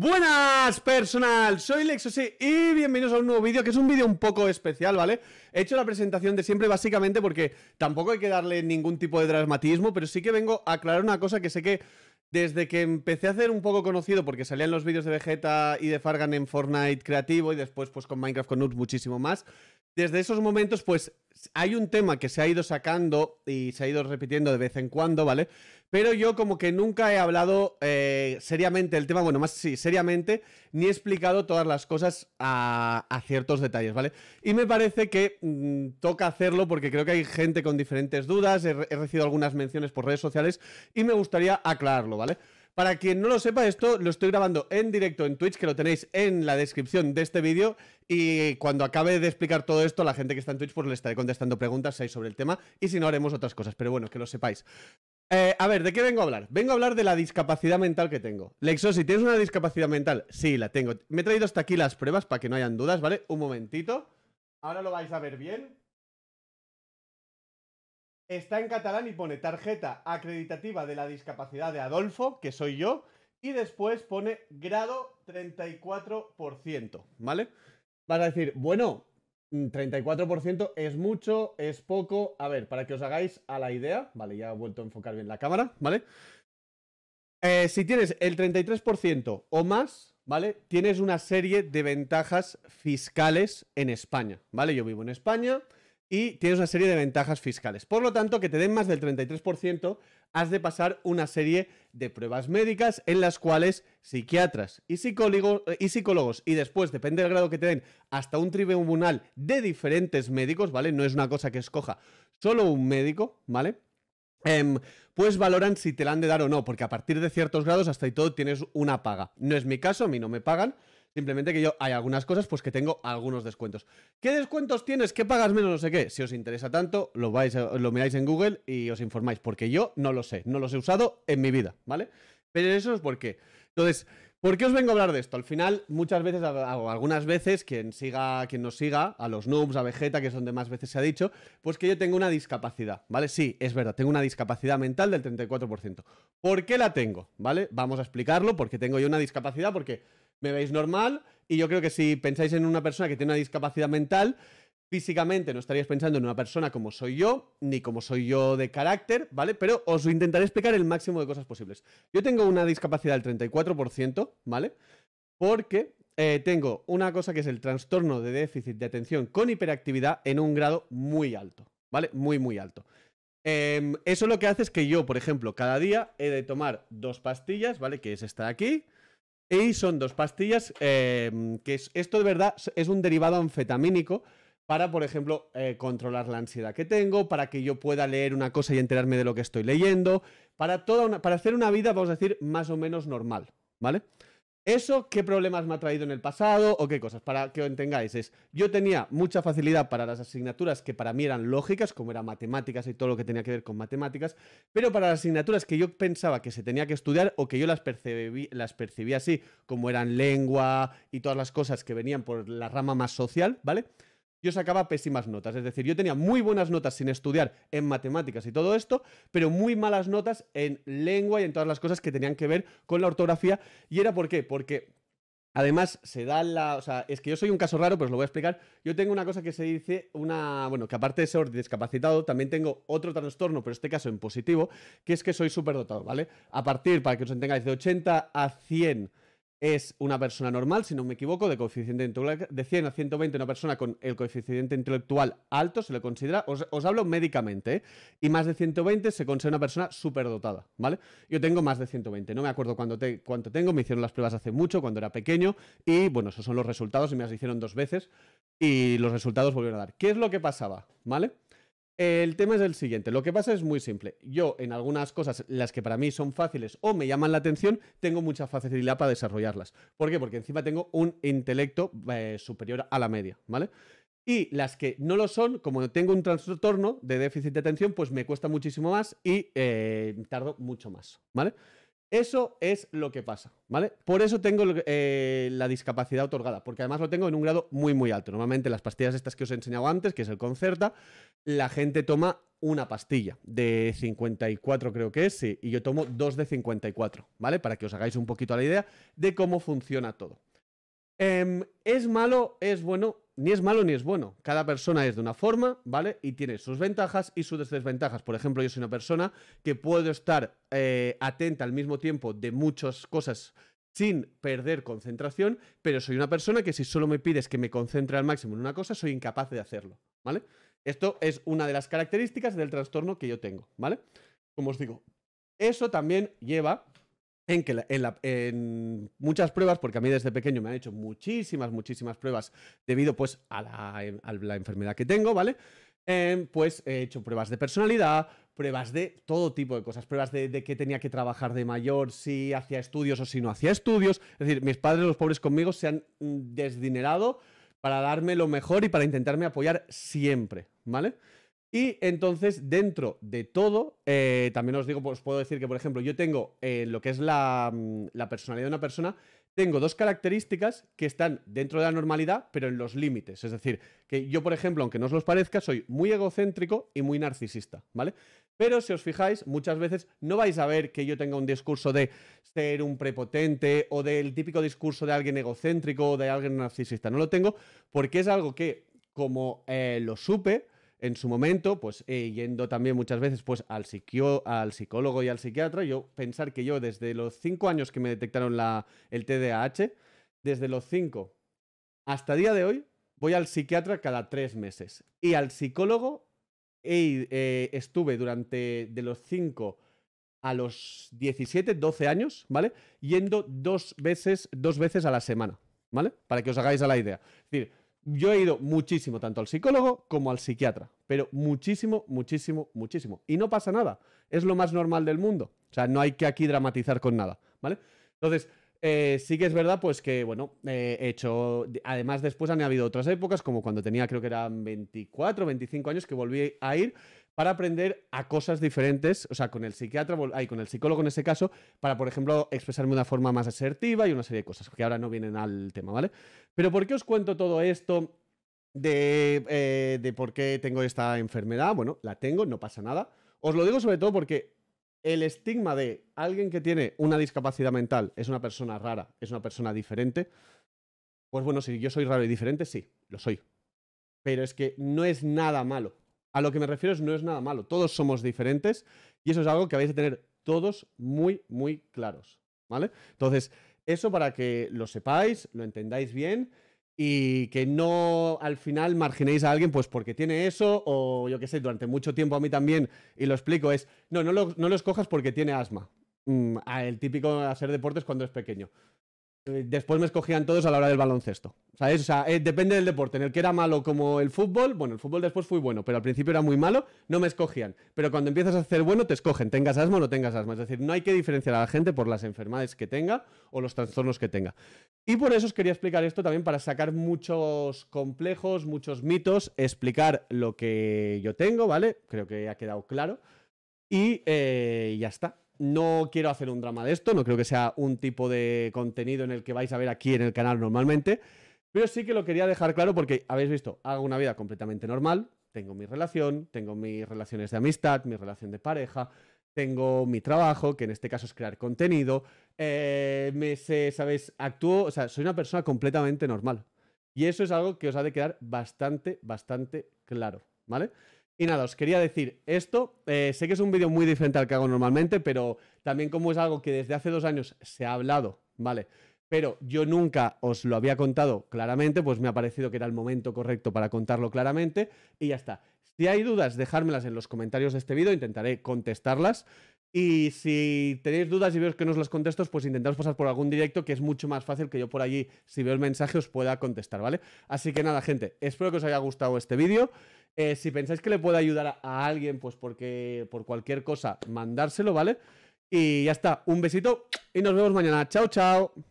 Buenas personal, soy Lexosi y bienvenidos a un nuevo vídeo que es un vídeo un poco especial, ¿vale? He hecho la presentación de siempre básicamente porque tampoco hay que darle ningún tipo de dramatismo, pero sí que vengo a aclarar una cosa que sé que desde que empecé a hacer un poco conocido, porque salían los vídeos de Vegeta y de Fargan en Fortnite creativo y después pues con Minecraft con Nuts muchísimo más, desde esos momentos, pues hay un tema que se ha ido sacando y se ha ido repitiendo de vez en cuando, ¿vale? Pero yo como que nunca he hablado eh, seriamente el tema, bueno, más sí, seriamente, ni he explicado todas las cosas a, ciertos detalles, ¿vale? Y me parece que mm, toca hacerlo porque creo que hay gente con diferentes dudas, he recibido algunas menciones por redes sociales y me gustaría aclararlo, ¿vale? Para quien no lo sepa, esto lo estoy grabando en directo en Twitch, que lo tenéis en la descripción de este vídeo. Y cuando acabe de explicar todo esto, la gente que está en Twitch, pues le estaré contestando preguntas sobre el tema. Y si no, haremos otras cosas. Pero bueno, que lo sepáis. Eh, a ver, ¿de qué vengo a hablar? Vengo a hablar de la discapacidad mental que tengo. si ¿tienes una discapacidad mental? Sí, la tengo. Me he traído hasta aquí las pruebas para que no hayan dudas, ¿vale? Un momentito. Ahora lo vais a ver bien. Está en catalán y pone tarjeta acreditativa de la discapacidad de Adolfo, que soy yo, y después pone grado 34%, ¿vale? Vas a decir, bueno, 34% mm, es mucho, es poco. A ver, para que os hagáis a la idea, vale, ya he vuelto a enfocar bien la cámara, ¿vale? Eh, si tienes el 33% o más, ¿vale? Tienes una serie de ventajas fiscales en España, ¿vale? Yo vivo en España y tienes una serie de ventajas fiscales. Por lo tanto, que te den más del 33%, has de pasar una serie de pruebas médicas en las cuales psiquiatras eh, y, psicólogos, y después, depende del grado que te den, hasta un tribunal de diferentes médicos, ¿vale? No es una cosa que escoja solo un médico, ¿vale? Em, pues valoran si te la han de dar o no, porque a partir de ciertos grados hasta ahí todo tienes una paga. No es mi caso, a mí no me pagan, Simplemente que yo hay algunas cosas pues que tengo algunos descuentos. ¿Qué descuentos tienes? ¿Qué pagas menos? No sé qué. Si os interesa tanto, lo, vais, lo miráis en Google y os informáis, porque yo no lo sé, no los he usado en mi vida, ¿vale? Pero eso es por qué. Entonces, ¿Por qué os vengo a hablar de esto? Al final, muchas veces, algunas veces, quien, siga, quien nos siga, a los noobs, a Vegeta, que es donde más veces se ha dicho, pues que yo tengo una discapacidad, ¿vale? Sí, es verdad, tengo una discapacidad mental del 34%. ¿Por qué la tengo? ¿Vale? Vamos a explicarlo, porque tengo yo una discapacidad, porque me veis normal y yo creo que si pensáis en una persona que tiene una discapacidad mental, físicamente no estaríais pensando en una persona como soy yo, ni como soy yo de carácter, ¿vale? Pero os intentaré explicar el máximo de cosas posibles. Yo tengo una discapacidad del 34%, ¿vale? Porque eh, tengo una cosa que es el trastorno de déficit de atención con hiperactividad en un grado muy alto, ¿vale? Muy, muy alto. Em, eso lo que hace es que yo, por ejemplo, cada día he de tomar dos pastillas, ¿vale? Que es esta de aquí, y son dos pastillas eh, que esto de verdad es un derivado anfetamínico para, por ejemplo, eh, controlar la ansiedad que tengo, para que yo pueda leer una cosa y enterarme de lo que estoy leyendo, para, toda para hacer una vida, vamos a decir, más o menos normal, ¿vale? ¿Eso qué problemas me ha traído en el pasado o qué cosas? Para que lo entendáis, es, yo tenía mucha facilidad para las asignaturas que para mí eran lógicas, como eran matemáticas y todo lo que tenía que ver con matemáticas, pero para las asignaturas que yo pensaba que se tenía que estudiar o que yo las, percibí, las percibía así, como eran lengua y todas las cosas que venían por la rama más social, ¿vale? yo sacaba pésimas notas. Es decir, yo tenía muy buenas notas sin estudiar en matemáticas y todo esto, pero muy malas notas en lengua y en todas las cosas que tenían que ver con la ortografía. ¿Y era por qué? Porque Además, se da la. O sea, es que yo soy un caso raro, os lo voy a explicar. Yo tengo una cosa que se dice, una. Bueno, que aparte de ser discapacitado, también tengo otro trastorno, pero este caso en positivo, que es que soy dotado, ¿vale? A partir, para que os entengáis, de 80 a 100 es una persona normal, si no me equivoco, de coeficiente intelectual de 100 a 120, una persona con el coeficiente intelectual alto se le considera, os, hablo médicamente, ¿eh? y más de 120 se considera una persona superdotada, ¿vale? Yo tengo más de 120, no me acuerdo cuánto tengo, me hicieron las pruebas hace mucho, cuando era pequeño, y bueno, esos son los resultados, y me las hicieron dos veces, y los resultados volvieron a dar. ¿Qué es lo que pasaba, ¿vale? El tema es el siguiente, lo que pasa es muy simple. Yo en algunas cosas, las que para mí son fáciles o me llaman la atención, tengo mucha facilidad para desarrollarlas. ¿Por qué? Porque encima tengo un intelecto eh, superior a la media, ¿vale? Y las que no lo son, como tengo un trastorno de déficit de atención, pues me cuesta muchísimo más y eh, tardo mucho más, ¿vale? Eso es lo que pasa, ¿vale? Por eso tengo eh, la discapacidad otorgada, porque además lo tengo en un grado muy, muy alto. Normalmente las pastillas estas que os he enseñado antes, que es el Concerta, la gente toma una pastilla de 54 creo que es, sí, y yo tomo dos de 54, ¿vale? Para que os hagáis un poquito la idea de cómo funciona todo. Em, ¿Es malo? ¿Es bueno? ni es malo ni es bueno. Cada persona es de una forma, ¿vale? Y tiene sus ventajas y sus desventajas. Por ejemplo, yo soy una persona que puedo estar eh, atenta al mismo tiempo de muchas cosas sin perder concentración, pero soy una persona que si solo me pides que me concentre al máximo en una cosa, soy incapaz de hacerlo, ¿vale? Esto es una de las características del trastorno que yo tengo, ¿vale? Como os digo, eso también lleva en que en, muchas pruebas, porque a mí desde pequeño me han hecho muchísimas, muchísimas pruebas debido pues a la, enfermedad que tengo, ¿vale? Em, pues he hecho pruebas de personalidad, pruebas de todo tipo de cosas, pruebas de, de tenía que trabajar de mayor, si hacía estudios o si no hacía estudios. Es decir, mis padres, los pobres conmigo, se han mm, desdinerado para darme lo mejor y para intentarme apoyar siempre, ¿vale? Y entonces, dentro de todo, eh, también os digo, os puedo decir que, por ejemplo, yo tengo en eh, lo que es mm, la, personalidad de una persona, tengo dos características que están dentro de la normalidad, pero en los límites. Es decir, que yo, por ejemplo, aunque no os los parezca, soy muy egocéntrico y muy narcisista, ¿vale? Pero si os fijáis, muchas veces no vais a ver que yo tenga un discurso de ser un prepotente o del típico discurso de alguien egocéntrico o de alguien narcisista. No lo tengo porque es algo que, como eh, lo supe, en su momento, pues eh, yendo también muchas veces pues, al, al psicólogo y al psiquiatra, yo pensar que yo desde los cinco años que me detectaron la, el TDAH, desde los cinco hasta día de hoy, voy al psiquiatra cada tres meses. Y al psicólogo eh, estuve durante de los cinco a los 17, 12 años, ¿vale? Yendo dos veces, dos veces a la semana, ¿vale? Para que os hagáis a la idea. Es decir, yo he ido muchísimo, tanto al psicólogo como al psiquiatra, pero muchísimo, muchísimo, muchísimo. Y no pasa nada, es lo más normal del mundo. O sea, no hay que aquí dramatizar con nada, ¿vale? Entonces, eh, sí que es verdad, pues que, bueno, eh, he hecho. Además, después han habido otras épocas, como cuando tenía, creo que eran 24, 25 años, que volví a ir para aprender a cosas diferentes, o sea, con el psiquiatra, y con el psicólogo en ese caso, para, por ejemplo, expresarme de una forma más asertiva y una serie de cosas que ahora no vienen al tema, ¿vale? Pero ¿por qué os cuento todo esto de, eh, de por qué tengo esta enfermedad? Bueno, la tengo, no pasa nada. Os lo digo sobre todo porque el estigma de alguien que tiene una discapacidad mental es una persona rara, es una persona diferente. Pues bueno, si yo soy raro y diferente, sí, lo soy. Pero es que no es nada malo. A lo que me refiero es no es nada malo, todos somos diferentes y eso es algo que habéis de tener todos muy, muy claros, ¿vale? Entonces, eso para que lo sepáis, lo entendáis bien y que no al final marginéis a alguien pues porque tiene eso o yo qué sé, durante mucho tiempo a mí también y lo explico es, no, no lo, no lo escojas porque tiene asma. Mm, el típico hacer deportes cuando es pequeño después me escogían todos a la hora del baloncesto. Eh, depende del deporte. En el que era malo como el fútbol, bueno, el fútbol después fui bueno, pero al principio era muy malo, no me escogían. Pero cuando empiezas a hacer bueno, te escogen, tengas asma o no tengas asma. Es decir, no hay que diferenciar a la gente por las enfermedades que tenga o los trastornos que tenga. Y por eso os quería explicar esto también para sacar muchos complejos, muchos mitos, explicar lo que yo tengo, ¿vale? Creo que ha quedado claro. Y eh, ya está. No quiero hacer un drama de esto, no creo que sea un tipo de contenido en el que vais a ver aquí en el canal normalmente, pero sí que lo quería dejar claro porque habéis visto, hago una vida completamente normal, tengo mi relación, tengo mis relaciones de amistad, mi relación de pareja, tengo mi trabajo, que en este caso es crear contenido, eh, me sé, ¿sabes? Actúo, o sea, soy una persona completamente normal. Y eso es algo que os ha de quedar bastante, bastante claro, ¿vale? Y nada, os quería decir esto. Eh, sé que es un vídeo muy diferente al que hago normalmente, pero también como es algo que desde hace dos años se ha hablado, ¿vale? Pero yo nunca os lo había contado claramente, pues me ha parecido que era el momento correcto para contarlo claramente y ya está. Si hay dudas, dejármelas en los comentarios de este vídeo, intentaré contestarlas. Y si tenéis dudas y veo que no os las contesto, pues intentáis pasar por algún directo, que es mucho más fácil que yo por allí, si veo el mensaje, os pueda contestar, ¿vale? Así que nada, gente, espero que os haya gustado este vídeo. Eh, si pensáis que le puede ayudar a alguien, pues porque por cualquier cosa, mandárselo, ¿vale? Y ya está, un besito y nos vemos mañana. Chao, chao.